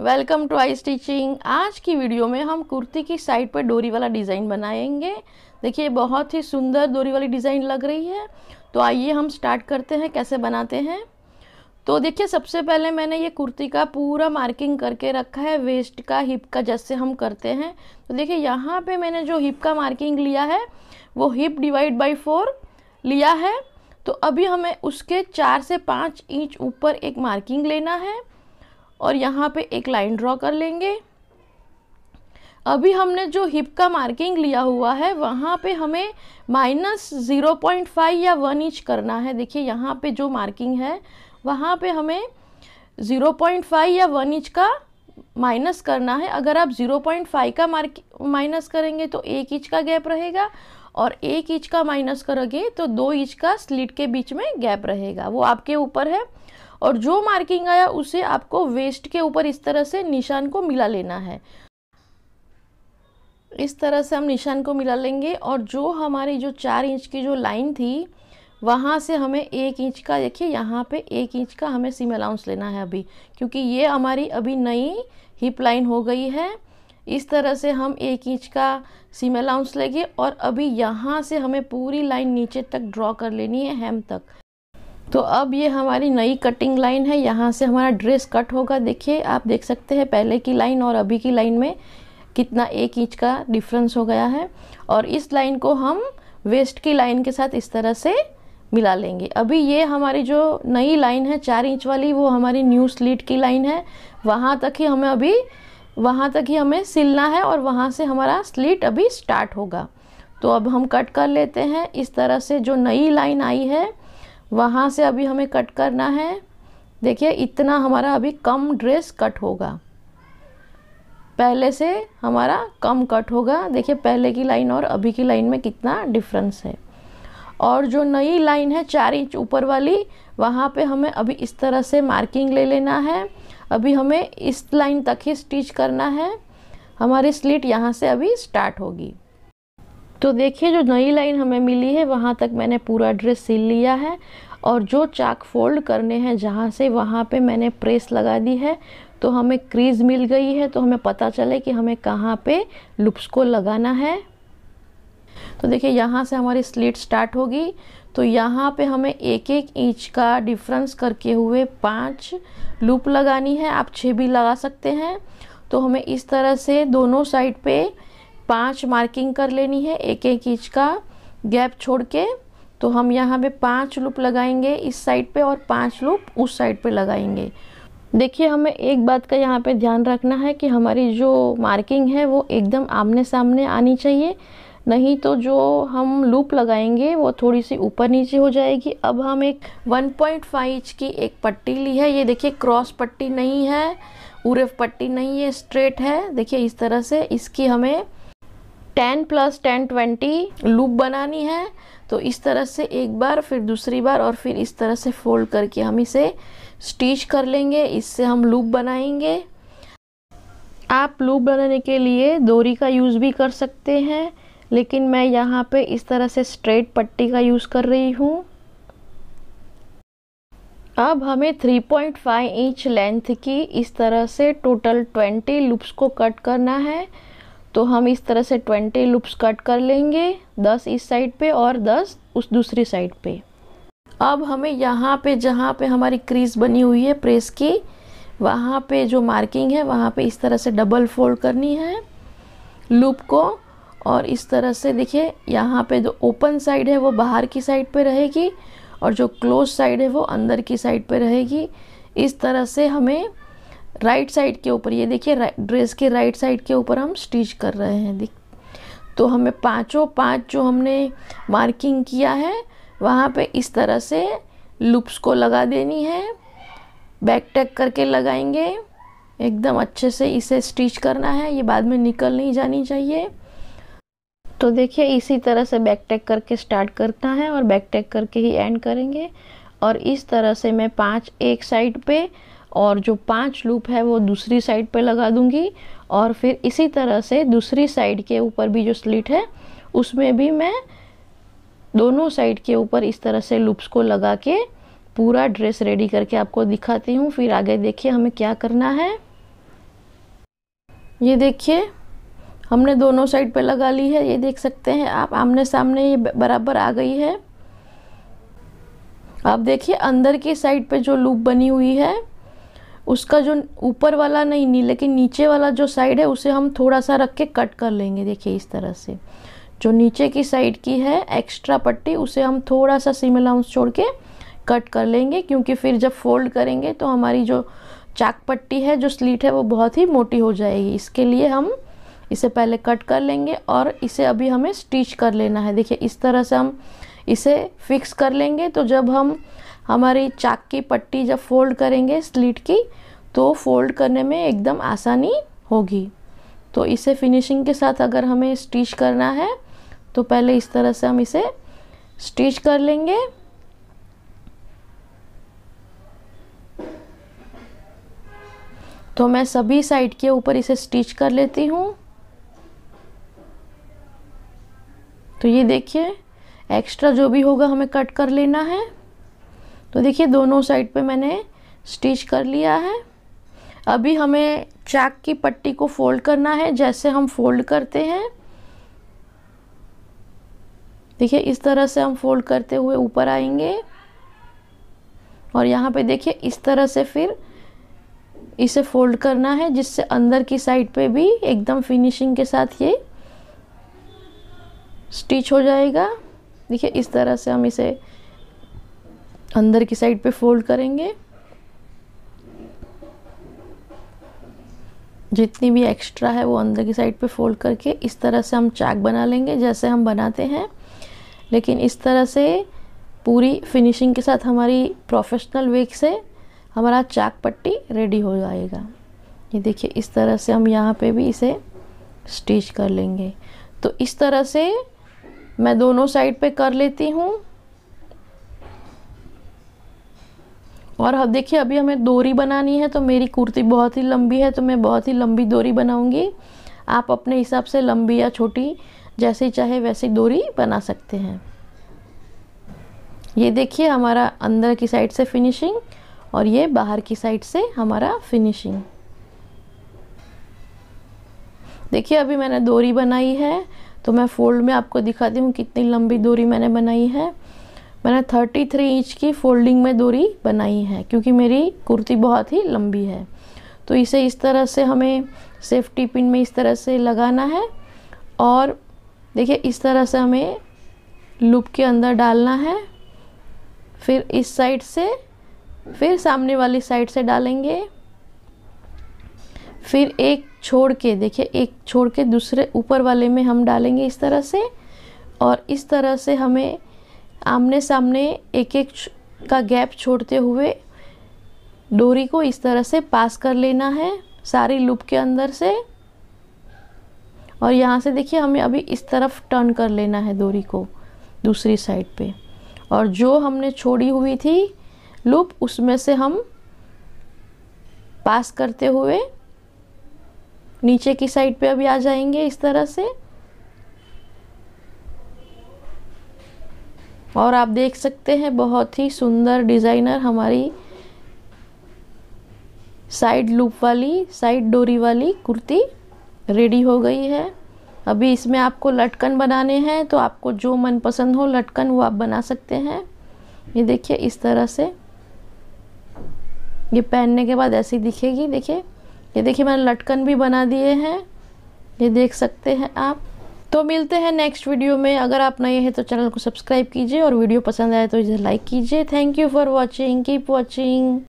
welcome to I stitching आज की video में हम कुर्ती की साइड पर डोरी वाला डिज़ाइन बनाएंगे देखिए बहुत ही सुंदर डोरी वाली डिज़ाइन लग रही है तो आइए हम स्टार्ट करते हैं कैसे बनाते हैं तो देखिए सबसे पहले मैंने ये कुर्ती का पूरा मार्किंग करके रखा है वेस्ट का हिप का जैसे हम करते हैं तो देखिए यहाँ पे मैंने जो हिप का मार्किंग लिया है वो हिप डिवाइड बाई फोर लिया है तो अभी हमें उसके चार से पाँच इंच ऊपर एक मार्किंग लेना है और यहाँ पे एक लाइन ड्रॉ कर लेंगे अभी हमने जो हिप का मार्किंग लिया हुआ है वहाँ पे हमें माइनस ज़ीरो पॉइंट फाइव या वन इंच करना है देखिए यहाँ पे जो मार्किंग है वहाँ पे हमें ज़ीरो पॉइंट फाइव या वन इंच का माइनस करना है अगर आप ज़ीरो पॉइंट फाइव का मार्क माइनस करेंगे तो एक इंच का गैप रहेगा और एक इंच का माइनस करोगे तो दो इंच का स्लिट के बीच में गैप रहेगा वो आपके ऊपर है और जो मार्किंग आया उसे आपको वेस्ट के ऊपर इस तरह से निशान को मिला लेना है इस तरह से हम निशान को मिला लेंगे और जो हमारी जो चार इंच की जो लाइन थी वहाँ से हमें एक इंच का देखिए यहाँ पे एक इंच का हमें सीम अलाउंस लेना है अभी क्योंकि ये हमारी अभी नई हिप लाइन हो गई है इस तरह से हम एक इंच का सीम अलाउंस लेंगे और अभी यहाँ से हमें पूरी लाइन नीचे तक ड्रॉ कर लेनी है हेम तक तो अब ये हमारी नई कटिंग लाइन है यहाँ से हमारा ड्रेस कट होगा देखिए आप देख सकते हैं पहले की लाइन और अभी की लाइन में कितना एक इंच का डिफरेंस हो गया है और इस लाइन को हम वेस्ट की लाइन के साथ इस तरह से मिला लेंगे अभी ये हमारी जो नई लाइन है चार इंच वाली वो हमारी न्यू स्लीट की लाइन है वहाँ तक ही हमें अभी वहाँ तक ही हमें सिलना है और वहाँ से हमारा स्लीट अभी स्टार्ट होगा तो अब हम कट कर लेते हैं इस तरह से जो नई लाइन आई है वहाँ से अभी हमें कट करना है देखिए इतना हमारा अभी कम ड्रेस कट होगा पहले से हमारा कम कट होगा देखिए पहले की लाइन और अभी की लाइन में कितना डिफरेंस है और जो नई लाइन है चार इंच ऊपर वाली वहाँ पे हमें अभी इस तरह से मार्किंग ले लेना है अभी हमें इस लाइन तक ही स्टिच करना है हमारी स्लिट यहाँ से अभी स्टार्ट होगी तो देखिए जो नई लाइन हमें मिली है वहाँ तक मैंने पूरा ड्रेस सिल लिया है और जो चाक फोल्ड करने हैं जहाँ से वहाँ पे मैंने प्रेस लगा दी है तो हमें क्रीज मिल गई है तो हमें पता चले कि हमें कहाँ पे लुप्स को लगाना है तो देखिए यहाँ से हमारी स्लीट स्टार्ट होगी तो यहाँ पे हमें एक एक इंच का डिफरेंस करके हुए पाँच लूप लगानी है आप छः भी लगा सकते हैं तो हमें इस तरह से दोनों साइड पे पाँच मार्किंग कर लेनी है एक एक इंच का गैप छोड़ के तो हम यहाँ पे पांच लूप लगाएंगे इस साइड पे और पांच लूप उस साइड पे लगाएंगे देखिए हमें एक बात का यहाँ पे ध्यान रखना है कि हमारी जो मार्किंग है वो एकदम आमने सामने आनी चाहिए नहीं तो जो हम लूप लगाएंगे वो थोड़ी सी ऊपर नीचे हो जाएगी अब हम एक 1.5 इंच की एक पट्टी ली है ये देखिए क्रॉस पट्टी नहीं है उर्फ पट्टी नहीं है स्ट्रेट है देखिए इस तरह से इसकी हमें ten plus ten twenty loop बनानी है तो इस तरह से एक बार फिर दूसरी बार और फिर इस तरह से फोल्ड करके हम इसे स्टिच कर लेंगे इससे हम लूप बनाएंगे आप लूप बनाने के लिए दोरी का यूज़ भी कर सकते हैं लेकिन मैं यहाँ पे इस तरह से स्ट्रेट पट्टी का यूज़ कर रही हूँ अब हमें 3.5 इंच लेंथ की इस तरह से टोटल 20 लूप्स को कट करना है तो हम इस तरह से ट्वेंटी लूप्स कट कर लेंगे दस इस साइड पे और दस उस दूसरी साइड पे अब हमें यहाँ पे जहाँ पे हमारी क्रीज बनी हुई है प्रेस की वहाँ पे जो मार्किंग है वहाँ पे इस तरह से डबल फोल्ड करनी है लूप को और इस तरह से देखिए यहाँ पे जो ओपन साइड है वो बाहर की साइड पे रहेगी और जो क्लोज साइड है वो अंदर की साइड पे रहेगी इस तरह से हमें राइट साइड के ऊपर ये देखिए ड्रेस के राइट साइड के ऊपर हम स्टिच कर रहे हैं देख तो हमें पाँचों पाँच जो हमने मार्किंग किया है वहाँ पे इस तरह से लूप्स को लगा देनी है बैक टैक करके लगाएंगे एकदम अच्छे से इसे स्टिच करना है ये बाद में निकल नहीं जानी चाहिए तो देखिए इसी तरह से बैक टैक करके स्टार्ट करना है और बैक टैक करके ही एंड करेंगे और इस तरह से मैं पाँच एक साइड पर और जो पांच लूप है वो दूसरी साइड पे लगा दूंगी और फिर इसी तरह से दूसरी साइड के ऊपर भी जो स्लिट है उसमें भी मैं दोनों साइड के ऊपर इस तरह से लूप्स को लगा के पूरा ड्रेस रेडी करके आपको दिखाती हूँ फिर आगे देखिए हमें क्या करना है ये देखिए हमने दोनों साइड पे लगा ली है ये देख सकते हैं आप आमने सामने ये बराबर आ गई है आप देखिए अंदर की साइड पे जो लूप बनी हुई है उसका जो ऊपर वाला नहीं नहीं लेकिन नीचे वाला जो साइड है उसे हम थोड़ा सा रख के कट कर लेंगे देखिए इस तरह से जो नीचे की साइड की है एक्स्ट्रा पट्टी उसे हम थोड़ा सा सीम अलाउंस छोड़ के कट कर लेंगे क्योंकि फिर जब फोल्ड करेंगे तो हमारी जो चाक पट्टी है जो स्लीट है वो बहुत ही मोटी हो जाएगी इसके लिए हम इसे पहले कट कर लेंगे और इसे अभी हमें स्टिच कर लेना है देखिए इस तरह से हम इसे फिक्स कर लेंगे तो जब हम हमारी चाक की पट्टी जब फोल्ड करेंगे स्लीट की तो फोल्ड करने में एकदम आसानी होगी तो इसे फिनिशिंग के साथ अगर हमें स्टिच करना है तो पहले इस तरह से हम इसे स्टिच कर लेंगे तो मैं सभी साइड के ऊपर इसे स्टिच कर लेती हूँ तो ये देखिए एक्स्ट्रा जो भी होगा हमें कट कर लेना है तो देखिए दोनों साइड पे मैंने स्टिच कर लिया है अभी हमें चाक की पट्टी को फोल्ड करना है जैसे हम फोल्ड करते हैं देखिए इस तरह से हम फोल्ड करते हुए ऊपर आएंगे और यहाँ पे देखिए इस तरह से फिर इसे फोल्ड करना है जिससे अंदर की साइड पे भी एकदम फिनिशिंग के साथ ये स्टिच हो जाएगा देखिए इस तरह से हम इसे अंदर की साइड पे फोल्ड करेंगे जितनी भी एक्स्ट्रा है वो अंदर की साइड पे फोल्ड करके इस तरह से हम चाक बना लेंगे जैसे हम बनाते हैं लेकिन इस तरह से पूरी फिनिशिंग के साथ हमारी प्रोफेशनल वेक से हमारा चाक पट्टी रेडी हो जाएगा ये देखिए इस तरह से हम यहाँ पे भी इसे स्टिच कर लेंगे तो इस तरह से मैं दोनों साइड पे कर लेती हूँ और हाँ, देखिए अभी हमें दोरी बनानी है तो मेरी कुर्ती बहुत ही लंबी है तो मैं बहुत ही लंबी दोरी बनाऊंगी आप अपने हिसाब से लंबी या छोटी जैसी चाहे वैसी दोरी बना सकते हैं ये देखिए हमारा अंदर की साइड से फिनिशिंग और ये बाहर की साइड से हमारा फिनिशिंग देखिए अभी मैंने दोरी बनाई है तो मैं फोल्ड में आपको दिखाती हूँ कितनी लंबी दोरी मैंने बनाई है मैंने 33 इंच की फोल्डिंग में दूरी बनाई है क्योंकि मेरी कुर्ती बहुत ही लंबी है तो इसे इस तरह से हमें सेफ्टी पिन में इस तरह से लगाना है और देखिए इस तरह से हमें लूप के अंदर डालना है फिर इस साइड से फिर सामने वाली साइड से डालेंगे फिर एक छोड़ के देखिए एक छोड़ के दूसरे ऊपर वाले में हम डालेंगे इस तरह से और इस तरह से हमें आमने सामने एक एक का गैप छोड़ते हुए डोरी को इस तरह से पास कर लेना है सारी लूप के अंदर से और यहाँ से देखिए हमें अभी इस तरफ टर्न कर लेना है डोरी को दूसरी साइड पे और जो हमने छोड़ी हुई थी लूप उसमें से हम पास करते हुए नीचे की साइड पे अभी आ जाएंगे इस तरह से और आप देख सकते हैं बहुत ही सुंदर डिज़ाइनर हमारी साइड लूप वाली साइड डोरी वाली कुर्ती रेडी हो गई है अभी इसमें आपको लटकन बनाने हैं तो आपको जो मन पसंद हो लटकन वो आप बना सकते हैं ये देखिए इस तरह से ये पहनने के बाद ऐसी दिखेगी देखिए ये देखिए मैंने लटकन भी बना दिए हैं ये देख सकते हैं आप तो मिलते हैं नेक्स्ट वीडियो में अगर आप नए हैं तो चैनल को सब्सक्राइब कीजिए और वीडियो पसंद आए तो इसे लाइक कीजिए thank you for watching keep watching